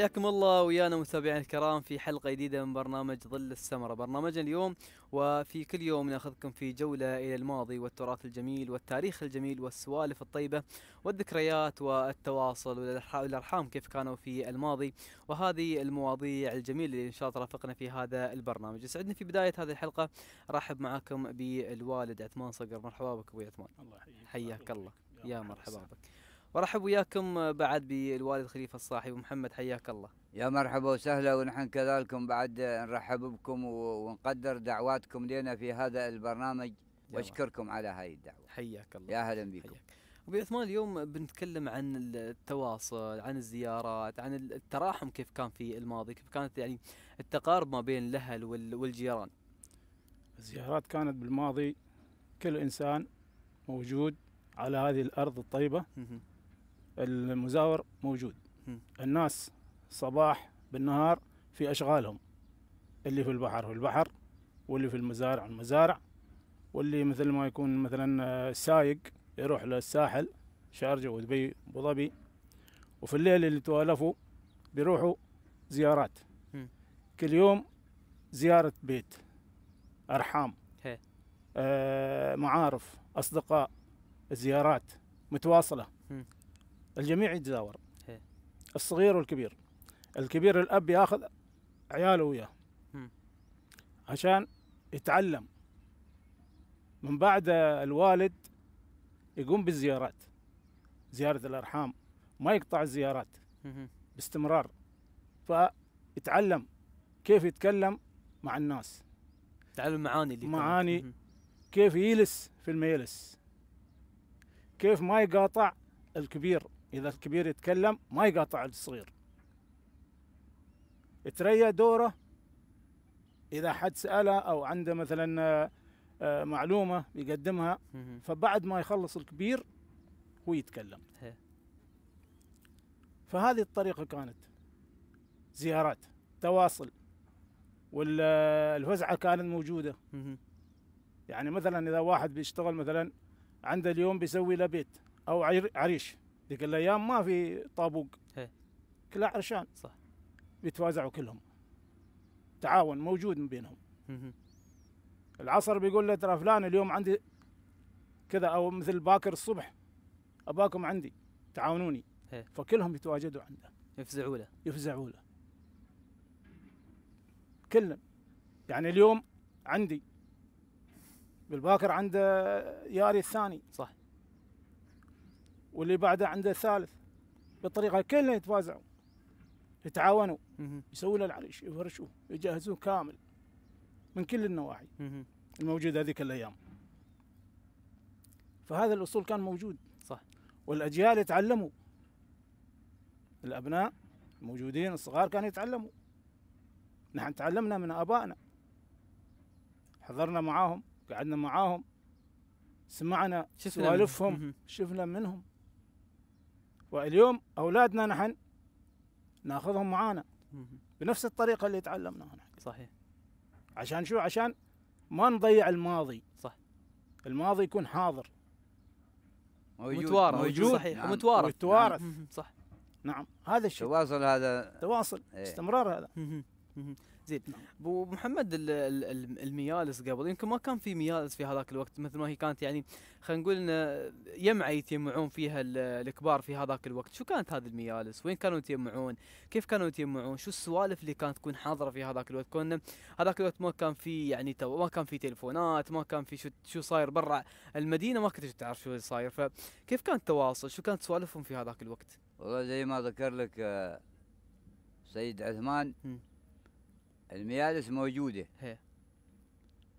حياكم الله ويانا متابعينا الكرام في حلقة جديدة من برنامج ظل السمرة، برنامجنا اليوم وفي كل يوم ناخذكم في جولة إلى الماضي والتراث الجميل والتاريخ الجميل والسوالف الطيبة والذكريات والتواصل والأرحام كيف كانوا في الماضي وهذه المواضيع الجميلة اللي إن شاء الله ترافقنا في هذا البرنامج، يسعدني في بداية هذه الحلقة رحب معكم بالوالد عثمان صقر، مرحبا بك أبوي عثمان. الله يحييك. حياك الله. يا مرحبا بك. وارحب وياكم بعد بالوالد خليفه الصاحي ومحمد حياك الله. يا مرحبا وسهلا ونحن كذلك بعد نرحب بكم ونقدر دعواتكم لنا في هذا البرنامج واشكركم على هاي الدعوه. حياك الله. يا اهلا بكم. ابو عثمان اليوم بنتكلم عن التواصل عن الزيارات عن التراحم كيف كان في الماضي كيف كانت يعني التقارب ما بين الاهل والجيران الزيارات كانت بالماضي كل انسان موجود على هذه الارض الطيبه المزاور موجود الناس صباح بالنهار في أشغالهم اللي في البحر في البحر واللي في المزارع المزارع واللي مثل ما يكون مثلا آه، سايق يروح للساحل شارجة ودبي أبو ظبي وفي الليل اللي توالفوا بيروحوا زيارات م. كل يوم زيارة بيت أرحام آه معارف أصدقاء زيارات متواصلة الجميع يتزاور إيه. الصغير والكبير الكبير الاب ياخذ عياله وياه عشان يتعلم من بعد الوالد يقوم بالزيارات زيارة الأرحام ما يقطع الزيارات باستمرار فيتعلم كيف يتكلم مع الناس تعلم معاني اللي معاني كيف يجلس في الميلس كيف ما يقاطع الكبير اذا الكبير يتكلم ما يقاطع الصغير تريا دوره اذا حد ساله او عنده مثلا آه، معلومه يقدمها فبعد ما يخلص الكبير هو يتكلم فهذه الطريقه كانت زيارات تواصل والفزعه آه، كانت موجوده يعني مثلا اذا واحد بيشتغل مثلا عنده اليوم بيسوي له بيت او عريش ذيك الايام ما في طابوق إيه. كلها عرشان صح بيتوازعوا كلهم تعاون موجود من بينهم العصر بيقول له ترى فلان اليوم عندي كذا او مثل باكر الصبح اباكم عندي تعاونوني هي. إيه. فكلهم يتواجدوا عنده يفزعوا له يفزعوا له كلهم يعني اليوم عندي بالباكر عنده ياري الثاني صح واللي بعده عنده الثالث بالطريقه كلها يتوازعوا يتعاونوا يسوون العريش يفرشوه يجهزون كامل من كل النواحي الموجوده هذيك الايام فهذا الاصول كان موجود صح والاجيال يتعلموا الابناء الموجودين الصغار كانوا يتعلموا نحن تعلمنا من ابائنا حضرنا معاهم قعدنا معاهم سمعنا سوالفهم شفنا منهم واليوم اولادنا نحن ناخذهم معانا بنفس الطريقه اللي تعلمناها نحن صحيح عشان شو عشان ما نضيع الماضي صح الماضي يكون حاضر موجود متوارث موجود صحيح نعم. متوارث نعم. متوارث نعم. صح نعم هذا الشيء تواصل هذا تواصل ايه. استمرار هذا زين ابو محمد الميالس قبل يمكن ما كان في ميالس في هذاك الوقت مثل ما هي كانت يعني خلينا نقول انه يمعه يتجمعون فيها الكبار في هذاك الوقت شو كانت هذه الميالس وين كانوا يتجمعون كيف كانوا يتجمعون شو السوالف اللي كانت تكون حاضره في هذاك الوقت كنا هذاك الوقت ما كان في يعني تو ما كان في تلفونات ما كان في شو شو صاير برا المدينه ما كنت تعرف شو صاير فكيف كان التواصل شو كانت سوالفهم في هذاك الوقت والله زي ما ذكر لك آه، سيد عثمان الميالس موجوده هي.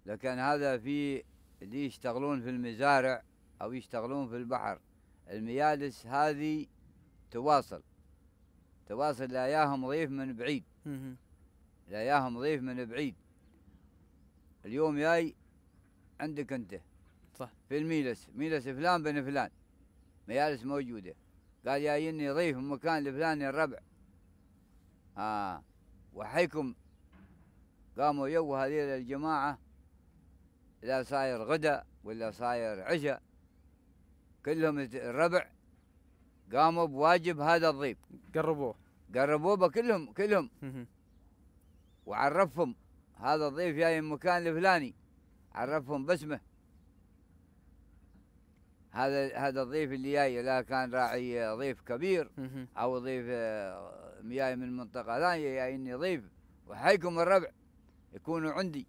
لكن هذا في اللي يشتغلون في المزارع او يشتغلون في البحر الميالس هذه تواصل تواصل لا ياهم ضيف من بعيد لا ياهم ضيف من بعيد اليوم جاي عندك انت صح في الميلس ميلس فلان بن فلان ميالس موجوده قال جايني ضيف من مكان الفلاني الربع اه وحيكم قاموا يو هذيل الجماعة لا صاير غدا ولا صاير عشاء كلهم الربع قاموا بواجب هذا الضيف قربوه قربوه كلهم كلهم وعرفهم هذا الضيف جاي من مكان الفلاني عرفهم باسمه هذا هذا الضيف اللي جاي لا كان راعي ضيف كبير او ضيف آه، جاي من منطقه ثانيه جاي اني ضيف وحيكم الربع يكونوا عندي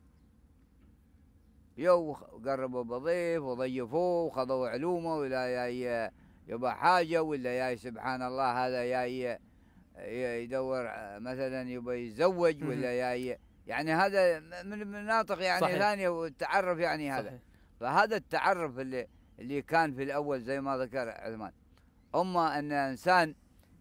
يو قربوا بضيف وضيفوه وخذوا علومه ولا جاي يبى حاجه ولا جاي سبحان الله هذا جاي يدور مثلا يبى يتزوج ولا جاي يعني هذا من مناطق يعني صحيح. ثانيه والتعرف يعني هذا صحيح. فهذا التعرف اللي اللي كان في الاول زي ما ذكر عثمان اما ان انسان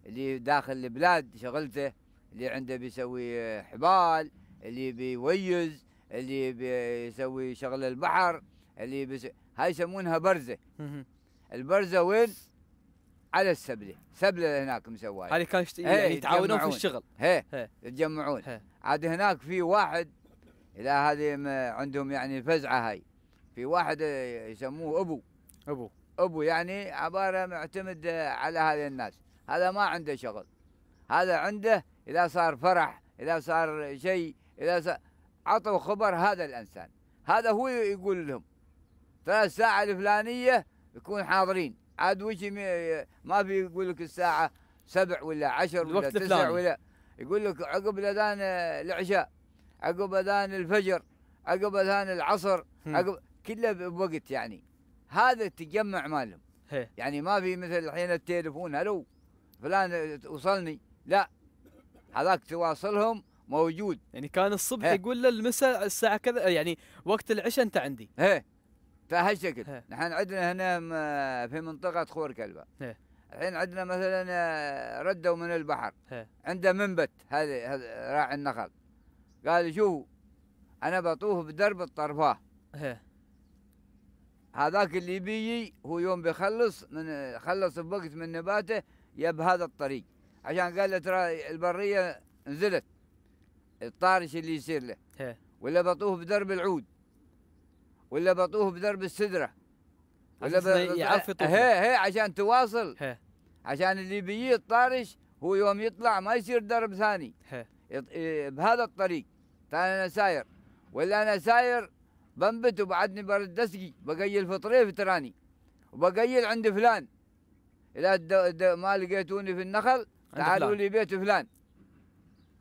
اللي داخل البلاد شغلته اللي عنده بيسوي حبال اللي بيويز اللي بيسوي شغل البحر اللي بس... هاي يسمونها برزه البرزه وين؟ على السبله، سبله هناك مسواها هذه كان يعني يتعاونون في الشغل هي, هي. يتجمعون هي. عاد هناك في واحد الى هذه عندهم يعني الفزعه هاي في واحد يسموه ابو ابو ابو يعني عباره معتمد على هذه الناس هذا ما عنده شغل هذا عنده اذا صار فرح اذا صار شيء إذا عطوا خبر هذا الإنسان هذا هو يقول لهم ترى الساعة الفلانية يكون حاضرين عاد وجهي ما في يقول لك الساعة سبع ولا عشر ولا تسع الفلاني. ولا يقول لك عقب الأذان العشاء عقب أذان الفجر عقب أذان العصر عقب كله بوقت يعني هذا التجمع مالهم يعني ما في مثل الحين التليفون الو فلان وصلني لا هذاك تواصلهم موجود يعني كان الصبح هي. يقول له المساء الساعه كذا يعني وقت العشاء انت عندي ايه فهالشكل نحن عندنا هنا في منطقه خور كلبه الحين عندنا مثلا آه، ردوا من البحر هي. عنده منبت هذا راعي النخل قال شوف انا بطوف بدرب الطرفاه هذاك اللي بيجي هو يوم بيخلص من خلص بوقت من نباته يب هذا الطريق عشان قال له ترى البريه نزلت الطارش اللي يصير له ولا بطوه بدرب العود ولا بطوه بدرب السدره ولا بطوه يعرف هي هي عشان تواصل هي. عشان اللي بيجي الطارش هو يوم يطلع ما يصير درب ثاني إيه، بهذا الطريق تاني طيب انا ساير ولا انا ساير بنبت وبعدني برد دسقي بقيل في طريف تراني وبقيل عند فلان اذا ما لقيتوني في النخل تعالوا لي بيت فلان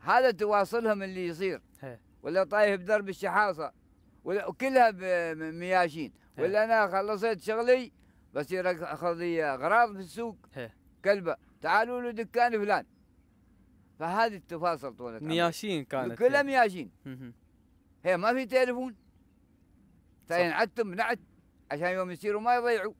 هذا تواصلهم اللي يصير ولا طايح بدرب الشحاصه ولا كلها مياشين ولا انا خلصت شغلي بصير اخذ لي اغراض في السوق كلبه تعالوا له دكان فلان فهذه التفاصيل طول مياشين كانت كلها مياشين هي ما في تليفون طيب، عدتم نعت عشان يوم يصيروا ما يضيعوا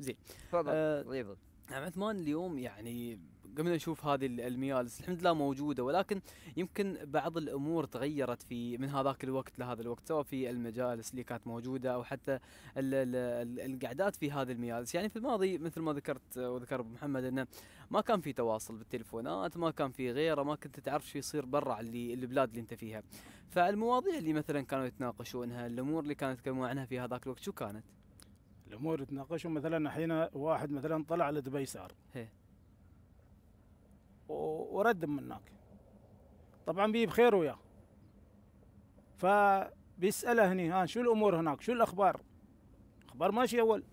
زين تفضل آه عثمان اليوم يعني قمنا نشوف هذه الميالس الحمد لله موجوده ولكن يمكن بعض الامور تغيرت في من هذاك الوقت لهذا الوقت سواء في المجالس اللي كانت موجوده او حتى القعدات في هذه الميالس يعني في الماضي مثل ما ذكرت وذكر ابو محمد انه ما كان في تواصل بالتلفونات ما كان في غيره ما كنت تعرف شو يصير برا اللي البلاد اللي انت فيها فالمواضيع اللي مثلا كانوا يتناقشونها الامور اللي كانوا يتكلمون عنها في هذاك الوقت شو كانت؟ الامور يتناقشون مثلا الحين واحد مثلا طلع لدبي سار من منك طبعا بيه بخير وياه فبيسأله هني ها شو الأمور هناك شو الأخبار أخبار ماشي أول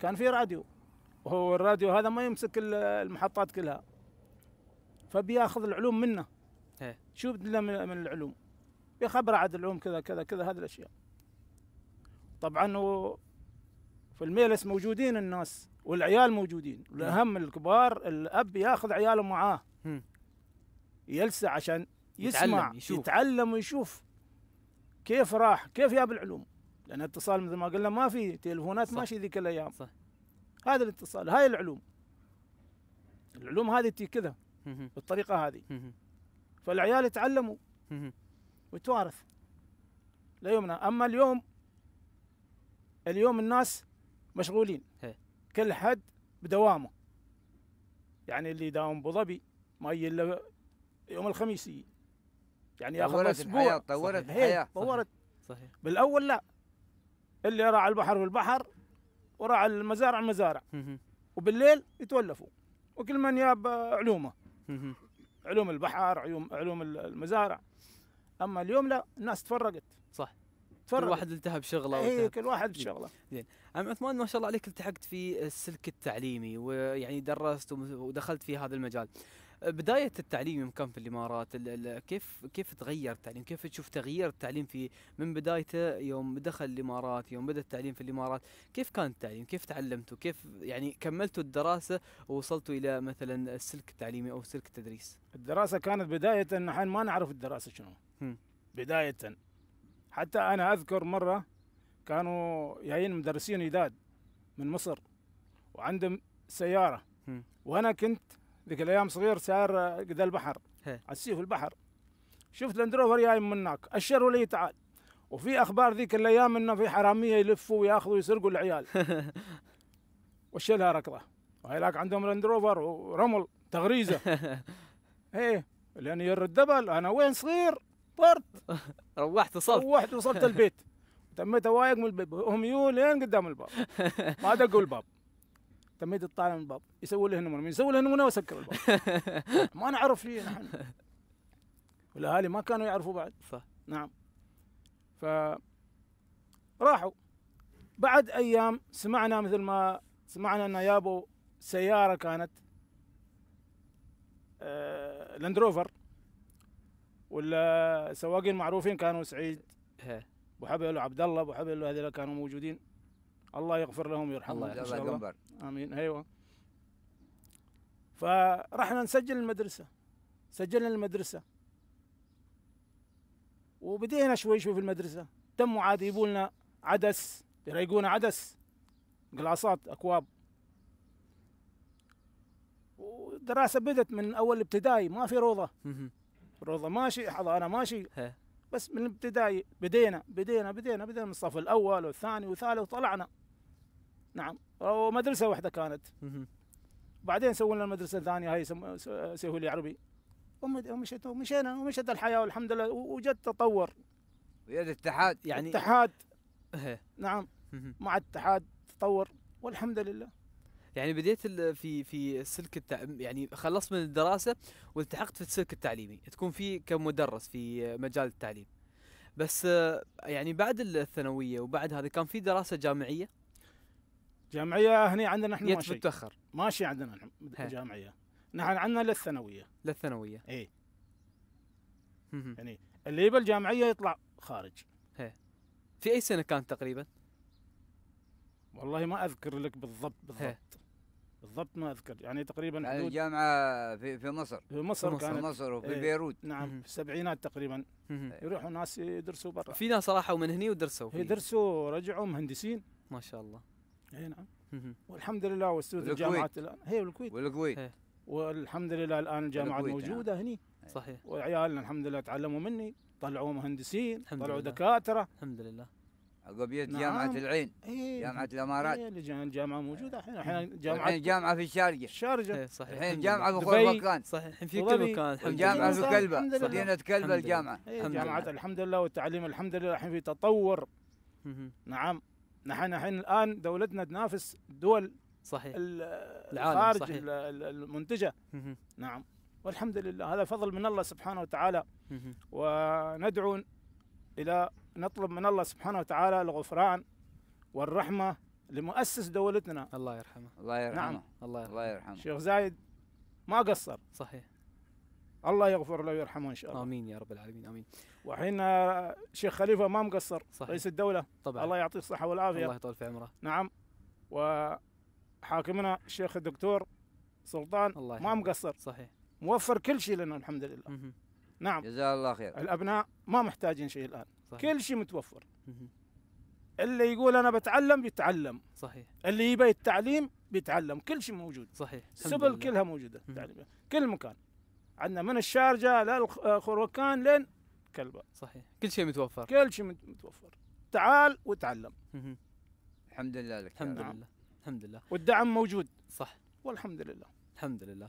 كان في راديو وهو الراديو هذا ما يمسك المحطات كلها فبياخذ العلوم منه إيه. شو بدنا من العلوم بخبره عاد العلوم كذا كذا كذا هذه الأشياء طبعا في الميلس موجودين الناس والعيال موجودين نعم. الاهم الكبار الاب ياخذ عياله معاه يلسع عشان يسمع يتعلم, يشوف. يتعلم ويشوف كيف راح كيف جاب العلوم لان الاتصال مثل ما قلنا ما في تليفونات ماشي ذيك الايام صح هذا الاتصال هاي العلوم العلوم هذه تي كذا بالطريقه هذه فالعيال يتعلموا ويتوارث ليومنا اما اليوم اليوم الناس مشغولين كل حد بدوامه يعني اللي يداوم ابو ظبي ما يجي الا يوم الخميس يجي يعني ياخذ اسبوع طورت الحياه طورت صحيح. صحيح بالاول لا اللي راعى البحر في البحر وراعى المزارع المزارع وبالليل يتولفوا وكل من ياب علومه علوم البحر علوم علوم المزارع اما اليوم لا الناس تفرقت صح تفرغ إيه، كل واحد التهى بشغله اي كل واحد بشغله زين عم عثمان ما شاء الله عليك التحقت في السلك التعليمي ويعني درست ودخلت في هذا المجال بداية التعليم يوم كان في الإمارات كيف كيف تغير التعليم؟ كيف تشوف تغيير التعليم في من بدايته يوم دخل الإمارات يوم بدأ التعليم في الإمارات كيف كان التعليم؟ كيف تعلمتوا؟ كيف يعني كملتوا الدراسة ووصلتوا إلى مثلا السلك التعليمي أو سلك التدريس؟ الدراسة كانت بداية نحن ما نعرف الدراسة شنو بداية حتى أنا أذكر مرة كانوا جايين مدرسين جداد من مصر وعندهم سيارة وأنا كنت ذيك الأيام صغير ساير قد البحر على السيف البحر شفت لاند روفر جاي من هناك اشر لي تعال وفي أخبار ذيك الأيام إنه في حرامية يلفوا وياخذوا ويسرقوا العيال وشلها ركضة وهيلاك عندهم لاند روفر ورمل تغريزة ايه لأن يرد دبل أنا وين صغير برد روحت وصلت روحت وصلت البيت تميت وايق من البيت هم يو لين قدام الباب ما دقوا الباب تميت الطالع من الباب يسوي لي نمونه يسوي لي نمونه وسكر الباب ما نعرف فيه نحن والاهالي ما كانوا يعرفوا بعد صح نعم ف راحوا بعد ايام سمعنا مثل ما سمعنا ان يابو سياره كانت آه لاند روفر ولا سواقين معروفين كانوا سعيد ابو حبل وعبد الله ابو حبل هذول كانوا موجودين الله يغفر لهم ويرحمهم الله, الله, الله. امين ايوه فرحنا نسجل المدرسه سجلنا المدرسه وبدينا شوي شوي في المدرسه تموا عاد يجيبوا لنا عدس يريقونا عدس قلاصات اكواب والدراسه بدت من اول ابتدائي ما في روضه روضة ماشي حضانه ماشي هي. بس من الابتدائي بدينا بدينا بدينا بدينا من الصف الاول والثاني والثالث وطلعنا نعم ومدرسه واحده كانت بعدين سووا لنا المدرسه الثانيه هاي سهولي عربي ومشيت ومشينا ومشت الحياه والحمد لله وجد تطور ويا الاتحاد يعني الاتحاد نعم مع الاتحاد تطور والحمد لله يعني بديت في في سلك التع... يعني خلصت من الدراسه والتحقت في السلك التعليمي تكون في كمدرس في مجال التعليم بس آه، يعني بعد الثانويه وبعد هذا كان في دراسه جامعيه جامعيه هنا عندنا احنا ماشي متاخر ماشي عندنا جامعيه نحن عندنا للثانويه للثانويه اي يعني اللي يبى الجامعيه يطلع خارج هي. في اي سنه كان تقريبا والله ما اذكر لك بالضبط بالضبط بالضبط ما اذكر يعني تقريبا يعني حدود الجامعه في في مصر في مصر, في مصر كانت في مصر وفي ايه بيروت نعم في السبعينات تقريبا يروحوا ناس يدرسوا برا في ناس راحوا من هني ودرسوا يدرسوا رجعوا مهندسين ما شاء الله اي نعم والحمد لله واستوديو الجامعات الان هي والكويت والكويت إيه. والحمد لله الان الجامعات موجوده نعم. هني صحيح وعيالنا الحمد لله تعلموا مني طلعوا مهندسين طلعوا لله. دكاتره الحمد لله عقبية نعم. جامعة العين إيه. جامعة الامارات إيه موجودة الحين الحين جامعة الحين جامعة في الشارقة الشارقة إيه، صحيح الحين جامعة في خور مكان صحيح الحين في كل مكان جامعة في كلبة مدينة كلبة الجامعة إيه, إيه، الحمد لله والتعليم الحمد لله الحين في تطور نعم نحن الحين الان دولتنا تنافس دول صحيح العالم صحيح المنتجة نعم والحمد لله هذا فضل من الله سبحانه وتعالى وندعو الى نطلب من الله سبحانه وتعالى الغفران والرحمة لمؤسس دولتنا الله يرحمه الله يرحمه نعم الله يرحمه, الله يرحمه. شيخ زايد ما قصر صحيح الله يغفر له ويرحمه ان شاء الله امين يا رب العالمين امين وحين شيخ خليفه ما مقصر صحيح. رئيس الدوله طبعا الله يعطيه الصحه والعافيه الله يطول في عمره نعم وحاكمنا الشيخ الدكتور سلطان الله ما مقصر صحيح موفر كل شيء لنا الحمد لله م -م. نعم جزاه الله خير الابناء ما محتاجين شيء الان صحيح. كل شيء متوفر اللي يقول انا بتعلم بيتعلم صحيح اللي يبي التعليم بيتعلم كل شيء موجود صحيح السبل كلها موجوده تعليم كل مكان عندنا من الشارجه للخروكان آه، لين كلبه صحيح كل شيء متوفر كل شيء متوفر تعال وتعلم الحمد لله لك الحمد لله الحمد لله والدعم موجود صح والحمد لله الحمد لله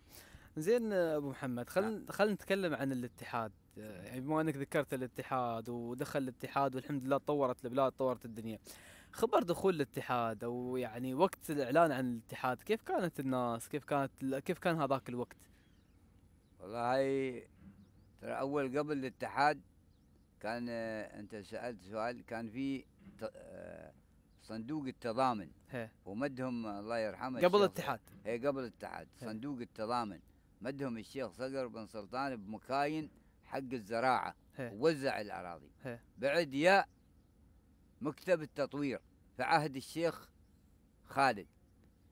زين آه، ابو محمد خلينا نعم. خلينا نتكلم عن الاتحاد يعني بما انك ذكرت الاتحاد ودخل الاتحاد والحمد لله تطورت البلاد تطورت الدنيا خبر دخول الاتحاد او يعني وقت الاعلان عن الاتحاد كيف كانت الناس كيف كانت كيف كان هذاك الوقت والله هاي ترى اول قبل الاتحاد كان انت سالت سؤال كان في صندوق التضامن هي. ومدهم الله يرحمه قبل الاتحاد اي قبل الاتحاد صندوق التضامن مدهم الشيخ صقر بن سلطان بمكاين حق الزراعه ووزع الاراضي بعد يا مكتب التطوير في عهد الشيخ خالد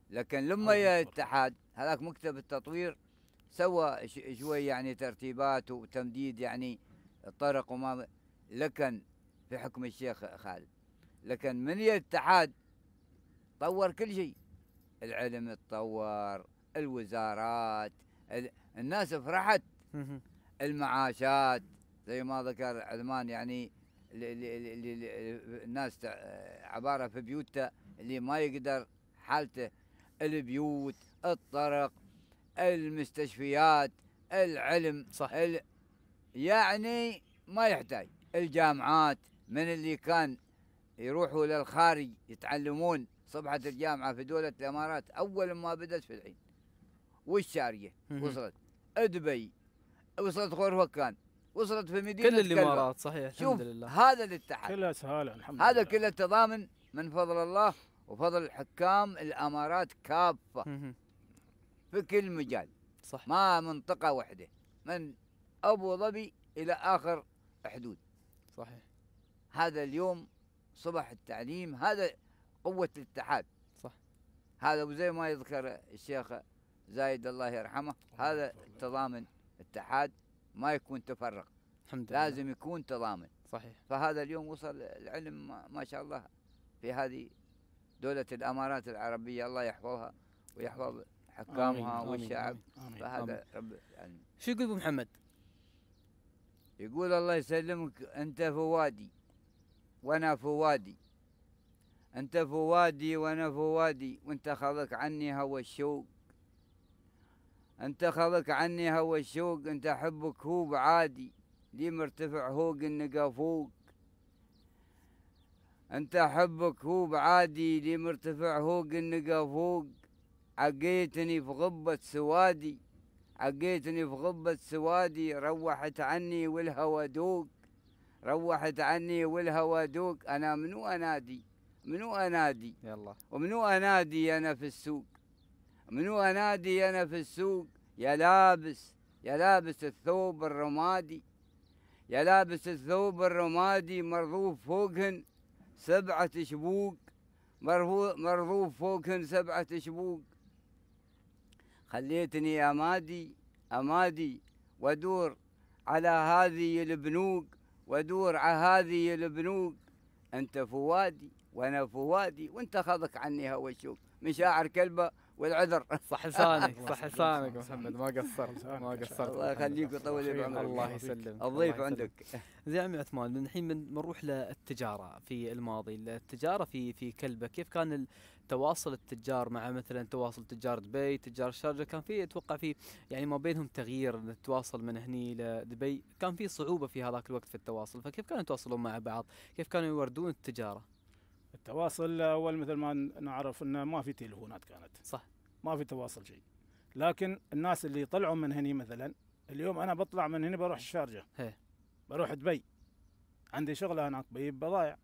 لكن لما يا الاتحاد هذاك مكتب التطوير سوى شوي يعني ترتيبات وتمديد يعني الطرق وما لكن في حكم الشيخ خالد لكن من الاتحاد طور كل شيء العلم تطور الوزارات الناس فرحت المعاشات زي ما ذكر عثمان يعني الناس عباره في بيوتها اللي ما يقدر حالته البيوت الطرق المستشفيات العلم صح ال يعني ما يحتاج الجامعات من اللي كان يروحوا للخارج يتعلمون صبحة الجامعة في دولة الإمارات أول ما بدأت في الحين والشارقة وصلت دبي وصلت غور وكان وصلت في مدينه كل الامارات صحيح الحمد لله هذا الاتحاد كلها سهاله الحمد هذا لله هذا كله تضامن من فضل الله وفضل الحكام الامارات كافه في كل مجال صح ما منطقه واحده من ابو ظبي الى اخر حدود صحيح هذا اليوم صبح التعليم هذا قوه الاتحاد صح هذا وزي ما يذكر الشيخ زايد الله يرحمه هذا التضامن اتحاد ما يكون تفرق الحمد لله لازم يكون تضامن صحيح فهذا اليوم وصل العلم ما شاء الله في هذه دولة الامارات العربية الله يحفظها ويحفظ حكامها آمين والشعب آمين آمين فهذا آمين رب العالمين شو يقول ابو محمد؟ يقول الله يسلمك انت فوادي وانا فوادي انت فوادي وانا فوادي وانت خذك عني هوى الشوق انت خذك عني هو الشوق انت حبك هوب عادي لي مرتفع هوق النقا فوق انت حبك هوب عادي لي مرتفع هوق النقا فوق عقيتني في غبة سوادي عقيتني في غبة سوادي روحت عني والهوى دوق روحت عني والهوى دوق انا منو انادي منو انادي يلا ومنو انادي انا في السوق منو انادي انا في السوق يا لابس يا لابس الثوب الرمادي يا لابس الثوب الرمادي مرضوف فوقهن سبعة شبوك مرضوف فوقهن سبعة شبوك خليتني أمادي أمادي وأدور على هذه البنوك وأدور على هذه البنوك أنت فوادي وأنا فوادي وأنت خذك عني هوا الشوق مشاعر كلبة والعذر صح لسانك صح لسانك محمد ما قصرت ما قصرت الله يخليك ويطول بعمرك الله يسلمك الضيف عندك زين عمي عثمان من الحين بنروح للتجاره في الماضي التجاره في في كلبه كيف كان تواصل التجار مع مثلا تواصل تجار دبي تجار الشارجه كان في اتوقع في يعني ما بينهم تغيير التواصل من هني الى دبي كان في صعوبه في هذاك الوقت في التواصل فكيف كانوا يتواصلون مع بعض كيف كانوا يوردون التجاره التواصل اول مثل ما نعرف انه ما في تليفونات كانت صح ما في تواصل شيء لكن الناس اللي طلعوا من هني مثلا اليوم انا بطلع من هنا بروح الشارجه هي. بروح دبي عندي شغله هناك بجيب بضائع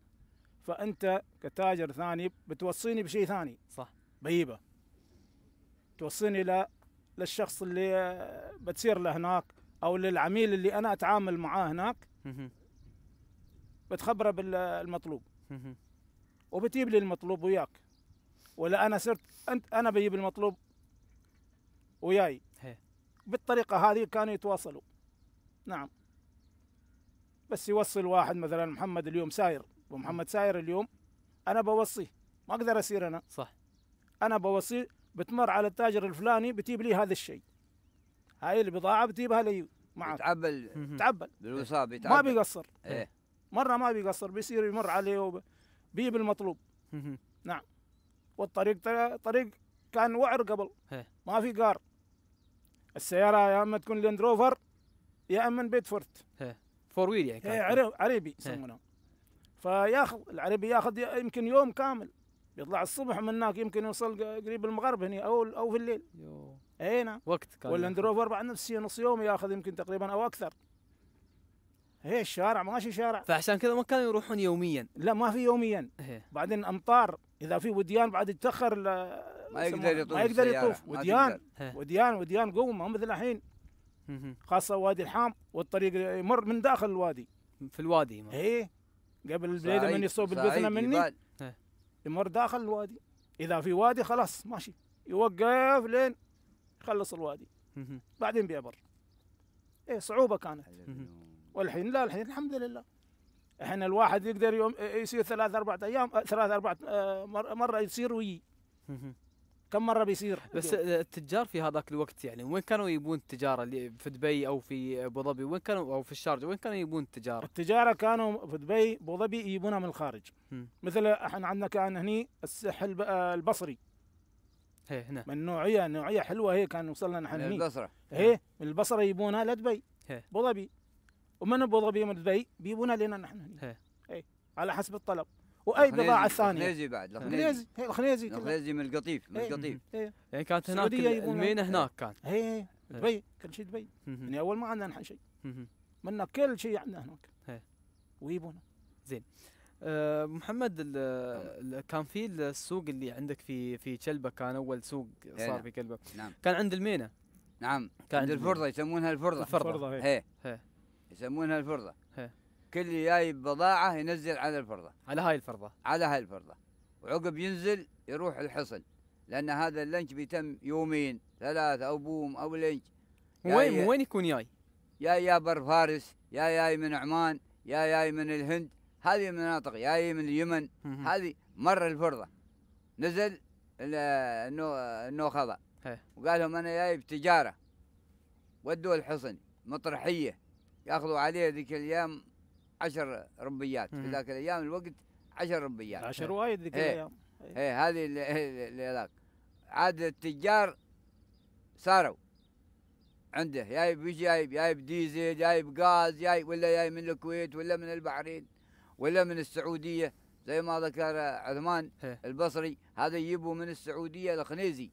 فانت كتاجر ثاني بتوصيني بشيء ثاني صح بجيبه توصيني ل... للشخص اللي آه، بتصير له هناك او للعميل اللي انا اتعامل معاه هناك بتخبره بالمطلوب وبتجيب لي المطلوب وياك ولا انا صرت انت انا بجيب المطلوب وياي هي. بالطريقه هذه كانوا يتواصلوا نعم بس يوصل واحد مثلا محمد اليوم ساير ابو محمد ساير اليوم انا بوصيه ما اقدر اسير انا صح انا بوصيه بتمر على التاجر الفلاني بتجيب لي هذا الشيء هاي البضاعه بتجيبها لي معك تعبل تعبل بالوصاب ما بيقصر ايه مرة ما بيقصر بيصير يمر عليه وب... بيه بالمطلوب نعم والطريق طريق كان وعر قبل ما في قار السياره يا اما تكون لاند روفر يا اما بيت فورت فور ويل يعني كان عرب عربي يسمونه فياخذ العربي ياخذ يمكن يوم كامل يطلع الصبح من هناك يمكن يوصل قريب المغرب هنا او او في الليل اي نعم وقت كان والاند روفر بعد نفس نص يوم ياخذ يمكن تقريبا او اكثر ايه الشارع ماشي شارع فعشان كذا ما كانوا يروحون يوميا لا ما في يوميا هي. إيه. بعدين امطار اذا في وديان بعد يتاخر ما يقدر يطوف ما يقدر يطوف وديان إيه. وديان وديان قوم ما مثل الحين خاصه وادي الحام والطريق يمر من داخل الوادي في الوادي ايه قبل البلاد من يصوب البثنه مني إيه. يمر داخل الوادي اذا في وادي خلاص ماشي يوقف لين يخلص الوادي بعدين بيعبر ايه صعوبه كانت والحين لا الحين الحمد لله الحين الواحد يقدر يوم يصير ثلاث اربع أيام ثلاث اربع آه، مرة يصير وي كم مره بيصير بس آه، التجار في هذاك الوقت يعني وين كانوا يبون التجاره اللي في دبي او في ابو ظبي وين كانوا او في الشارجه وين كانوا يبون التجاره؟ التجاره كانوا في دبي ابو ظبي يجيبونها من الخارج مثل احنا عندنا كان هني السحل آه، البصري هي هنا من نوعيه نوعيه حلوه هي كان وصلنا نحن من البصره هي إيه، من البصره يجيبونها لدبي ابو ظبي ومن ابو ظبي ومن دبي بيبونا لنا نحن هنا اي على حسب الطلب واي بضاعه ثانيه الخنيزي بعد الخنيزي الخنيزي الخنيزي من القطيف من القطيف يعني كانت هناك المينا هناك كان اي دبي كل شيء دبي يعني اول ما عندنا نحن شيء منا كل شيء عندنا هناك ويبونا زين أه محمد كان في السوق اللي عندك في في كلبه كان اول سوق نعم. صار في كلبه نعم كان عند المينا نعم كان عند الفرضه يسمونها الفرضه الفرضه هي. هي. هي. يسمونها الفرضه كل اللي جايب بضاعه ينزل على الفرضه على هاي الفرضه على هاي الفرضه وعقب ينزل يروح الحصن لان هذا اللنش بيتم يومين ثلاث او بوم او لنش وين وين يكون جاي؟ يا يا بر فارس يا يا من عمان يا يا من الهند هذه المناطق يا من اليمن هذه مر الفرضه نزل النوخضه وقال لهم انا جاي بتجاره ودوا الحصن مطرحيه ياخذوا عليه ذيك الايام عشر ربيات في ذاك الايام الوقت عشر ربيات عشر وايد ذيك إيه. الايام ايه, إيه، هذه اللي إيه، هذاك عاد التجار صاروا عنده جايب وش جايب جايب ديزل جايب غاز جايب ولا جاي من الكويت ولا من البحرين ولا من السعوديه زي ما ذكر عثمان البصري هذا يجيبوا من السعوديه الخنيزي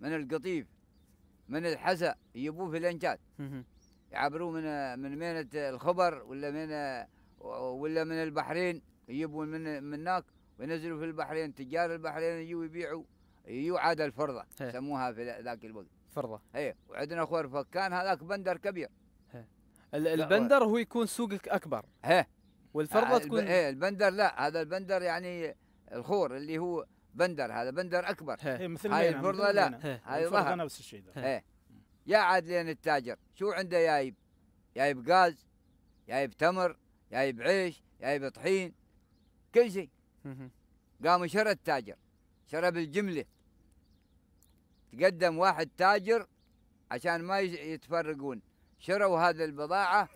من القطيف من الحسا يجيبوه في الانشات يعبروا من من مينة الخبر ولا من ولا من البحرين يجيبون من هناك وينزلوا في البحرين تجار البحرين يجوا يبيعوا يجوا عاد الفرضة يسموها في ذاك الوقت فرضة اي وعندنا خوار فكان هذاك بندر كبير هي. البندر هو يكون سوقك اكبر هي. والفرضة آه، تكون ايه البندر لا هذا البندر يعني الخور اللي هو بندر هذا بندر اكبر هي. هي مثل هاي الفرضة لا هاي الفرضة نفس الشيء ده يا عاد لين التاجر شو عنده جايب جايب غاز جايب تمر جايب عيش جايب طحين كل شيء قام شرى التاجر شرى بالجملة تقدم واحد تاجر عشان ما يتفرقون شروا هذا البضاعة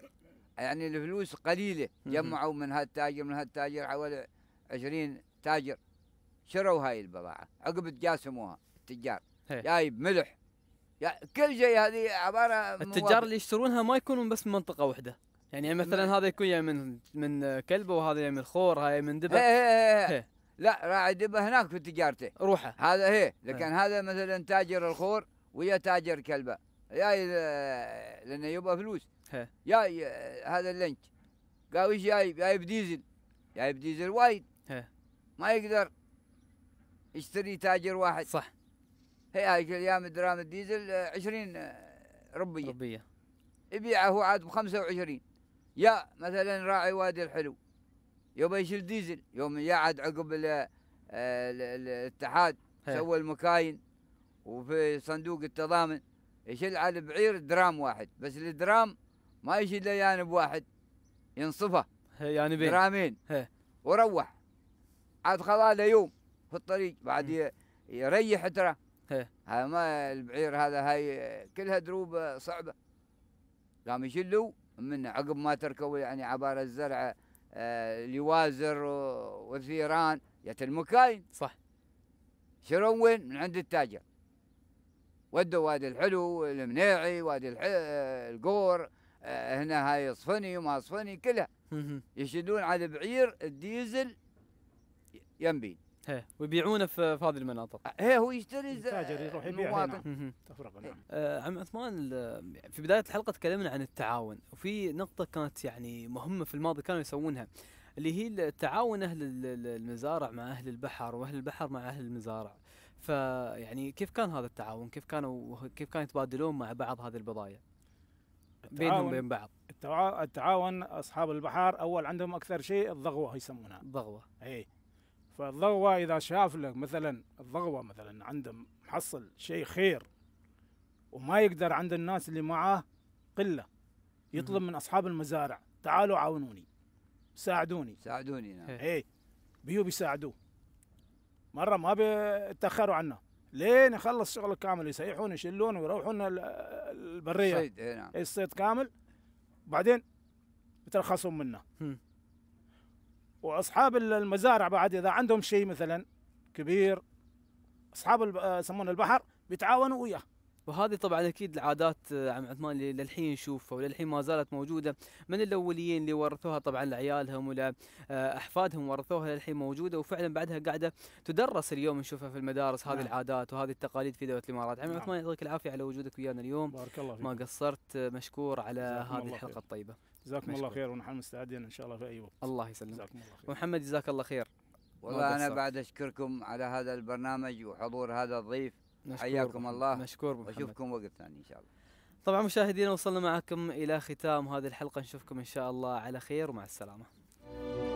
يعني الفلوس قليلة جمعوا من هالتاجر من هالتاجر حوالي عشرين تاجر شروا هاي البضاعة عقب تقاسموها التجار جايب ملح يعني كل شيء هذه عباره التجار اللي يشترونها ما يكونون بس من منطقه واحده يعني مثلا هذا يكون يعني من من كلبه وهذا يعني من خور هاي من دبه هي هي هي. لا راعي دبه هناك في تجارته روحه هذا هي لكن هي. هذا مثلا تاجر الخور ويا تاجر كلبه يا لانه يبغى فلوس إيه. يا هذا اللنج قال وش جاي جايب ديزل جايب ديزل وايد إيه. ما يقدر يشتري تاجر واحد صح هي ايام درام الديزل 20 آه، آه، ربيه ربيه يبيعه هو عاد ب 25 يا مثلا راعي وادي الحلو يوم يشيل ديزل يوم يا عاد عقب آه، الاتحاد سوى المكاين وفي صندوق التضامن يشيل على البعير درام واحد بس الدرام ما يشيل له جانب واحد ينصفه يعني بين درامين هي. وروح عاد خلاله يوم في الطريق بعد يريح ترى إيه. ما البعير هذا هاي كلها دروب صعبه قام يشلوا من عقب ما تركوا يعني عباره الزرع آه لوازر وثيران جت المكاين صح شروا وين من عند التاجر ودوا وادي الحلو المنيعي وادي آه، القور آه هنا هاي صفني وما صفني كلها يشدون على بعير الديزل ينبين ويبيعونه في, في هذه المناطق آه، هي هو يشتري التاجر يروح يبيع هنا نعم آه عم عثمان في بدايه الحلقه تكلمنا عن التعاون وفي نقطه كانت يعني مهمه في الماضي كانوا يسوونها اللي هي التعاون اهل المزارع مع اهل البحر واهل البحر مع اهل المزارع فيعني كيف كان هذا التعاون كيف كانوا كيف كانوا يتبادلون مع بعض هذه البضائع بينهم بين بعض التعاون اصحاب البحار اول عندهم اكثر شيء الضغوه يسمونها الضغوه اي فالضغوة إذا شاف لك مثلا الضغوة مثلا عنده محصل شيء خير وما يقدر عند الناس اللي معاه قلة يطلب من أصحاب المزارع تعالوا عاونوني ساعدوني ساعدوني نعم إيه, إيه، بيو بيساعدوه مرة ما بيتأخروا عنه لين يخلص شغله كامل يسيحون يشلون ويروحون البرية الصيد إيه، نعم إيه، الصيد كامل بعدين يترخصون منه واصحاب المزارع بعد اذا عندهم شيء مثلا كبير اصحاب آه، يسمونه البحر بيتعاونوا وياه وهذه طبعا اكيد العادات آه، عم عثمان اللي للحين نشوفها وللحين ما زالت موجوده من الاوليين اللي ورثوها طبعا لعيالهم ولاحفادهم آه، ورثوها للحين موجوده وفعلا بعدها قاعده تدرس اليوم نشوفها في المدارس هذه نعم. العادات وهذه التقاليد في دوله الامارات عم نعم. عثمان يعطيك العافيه على وجودك ويانا اليوم بارك الله فيك. ما قصرت مشكور على هذه الحلقه الطيبه جزاكم الله خير ونحن مستعدين ان شاء الله في اي وقت الله يسلمك جزاكم الله خير محمد جزاك الله خير والله انا بعد اشكركم على هذا البرنامج وحضور هذا الضيف حياكم الله مشكور اشوفكم وقت ثاني ان شاء الله طبعا مشاهدينا وصلنا معكم الى ختام هذه الحلقه نشوفكم ان شاء الله على خير ومع السلامه